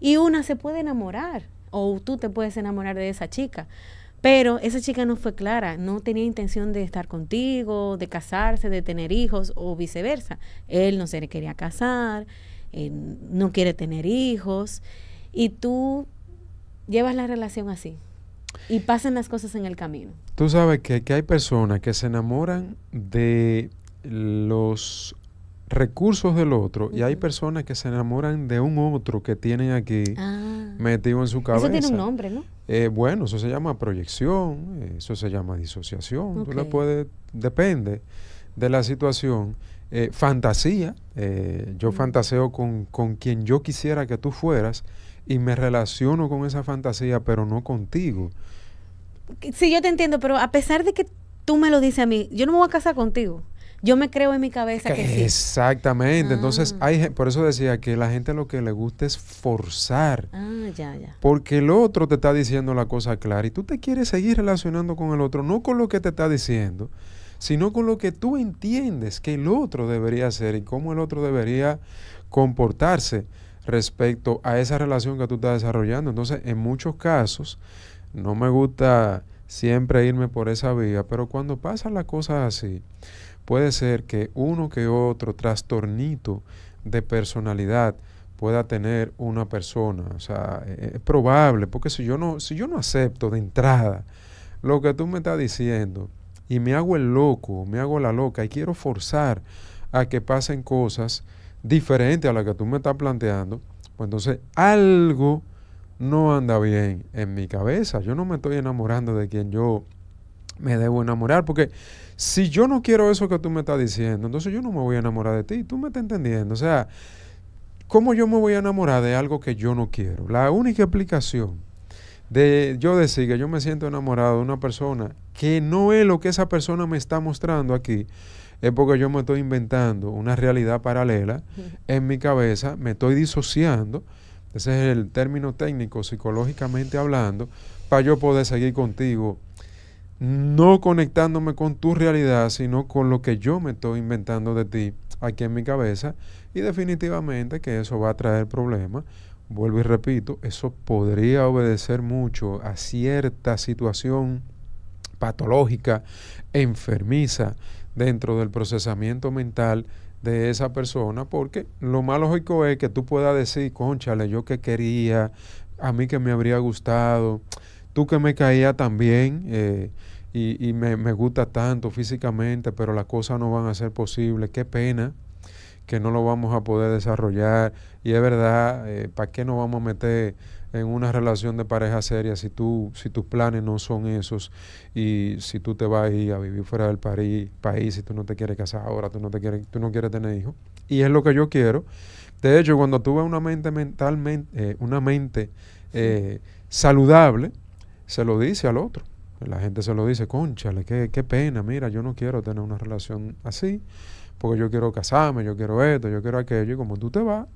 Y una se puede enamorar, o tú te puedes enamorar de esa chica. Pero esa chica no fue clara, no tenía intención de estar contigo, de casarse, de tener hijos o viceversa. Él no se le quería casar, no quiere tener hijos y tú llevas la relación así y pasan las cosas en el camino. Tú sabes que hay personas que se enamoran de los recursos del otro y hay personas que se enamoran de un otro que tienen aquí ah. metido en su cabeza. Eso tiene un nombre, ¿no? Eh, bueno, eso se llama proyección, eh, eso se llama disociación, tú le puedes, depende de la situación. Eh, fantasía, yo mm. fantaseo con, con, quien yo quisiera que tú fueras y me relaciono con esa fantasía, pero no contigo. Sí, yo te entiendo, pero a pesar de que tú me lo dices a mí, yo no me voy a casar contigo. Yo me creo en mi cabeza que, Exactamente. Ah. Entonces, hay, por eso decía que la gente lo que le gusta es forzar. Ah, ya, ya. Porque el otro te está diciendo la cosa clara y tú te quieres seguir relacionando con el otro, no con lo que te está diciendo, sino con lo que tú entiendes que el otro debería hacer y cómo el otro debería comportarse respecto a esa relación que tú estás desarrollando. Entonces, en muchos casos, no me gusta siempre irme por esa vía, pero cuando pasan las cosas así, puede ser que uno que otro trastornito de personalidad pueda tener una persona, o sea, es eh, eh, probable, porque si yo no si yo no acepto de entrada lo que tú me estás diciendo y me hago el loco, me hago la loca y quiero forzar a que pasen cosas diferentes a las que tú me estás planteando, pues entonces algo no anda bien en mi cabeza. Yo no me estoy enamorando de quien yo me debo enamorar, porque si yo no quiero eso que tú me estás diciendo, entonces yo no me voy a enamorar de ti, tú me estás entendiendo. O sea, ¿cómo yo me voy a enamorar de algo que yo no quiero? La única explicación de yo decir que yo me siento enamorado de una persona que no es lo que esa persona me está mostrando aquí, es porque yo me estoy inventando una realidad paralela en mi cabeza, me estoy disociando ese es el término técnico, psicológicamente hablando, para yo poder seguir contigo, no conectándome con tu realidad, sino con lo que yo me estoy inventando de ti aquí en mi cabeza. Y definitivamente que eso va a traer problemas. Vuelvo y repito, eso podría obedecer mucho a cierta situación patológica, enfermiza, dentro del procesamiento mental de esa persona, porque lo más lógico es que tú puedas decir, conchale, yo que quería, a mí que me habría gustado, tú que me caía también eh, y, me, gusta tanto físicamente, pero las cosas no van a ser posibles, qué pena que no lo vamos a poder desarrollar y es verdad, eh, ¿para qué nos vamos a meter en una relación de pareja seria si, tú, si tus planes no son esos y si tú te vas a ir a vivir fuera del país, país si tú no te quieres casar ahora, tú no, te quieres, tú no quieres tener hijos. Y es lo que yo quiero. De hecho, cuando tuve una mente mentalmente, eh, una mente eh, saludable, se lo dice al otro. La gente se lo dice, conchale, qué, qué pena, mira, yo no quiero tener una relación así, porque yo quiero casarme, yo quiero esto, yo quiero aquello, y como tú te vas,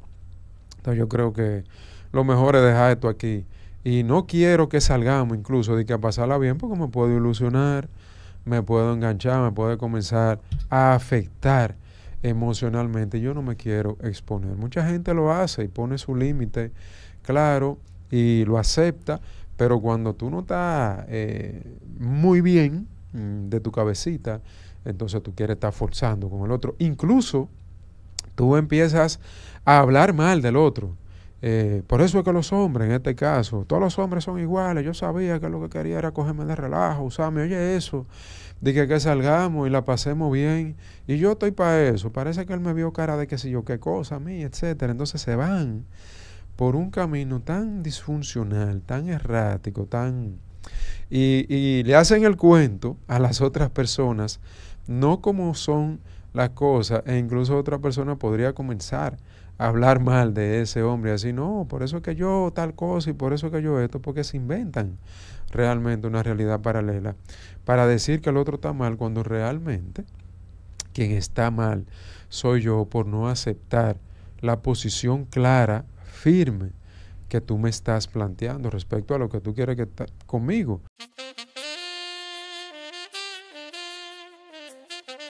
entonces yo creo que lo mejor es dejar esto aquí. Y no quiero que salgamos incluso de que a pasarla bien porque me puedo ilusionar, me puedo enganchar, me puede comenzar a afectar emocionalmente. Yo no me quiero exponer. Mucha gente lo hace y pone su límite, claro, y lo acepta, pero cuando tú no estás eh, muy bien mm, de tu cabecita, entonces tú quieres estar forzando con el otro. Incluso tú empiezas a hablar mal del otro. Eh, por eso es que los hombres, en este caso, todos los hombres son iguales. Yo sabía que lo que quería era cogerme de relajo, usarme, oye, eso, de que, salgamos y la pasemos bien. Y yo estoy para eso. Parece que él me vio cara de que si yo qué cosa, a mí, etcétera. Entonces se van por un camino tan disfuncional, tan errático, tan. y le hacen el cuento a las otras personas, no como son las cosas e incluso otra persona podría comenzar a hablar mal de ese hombre, así, no, por eso que yo tal cosa y por eso que yo esto, porque se inventan realmente una realidad paralela para decir que el otro está mal cuando realmente quien está mal soy yo por no aceptar la posición clara, firme, que tú me estás planteando respecto a lo que tú quieres que conmigo.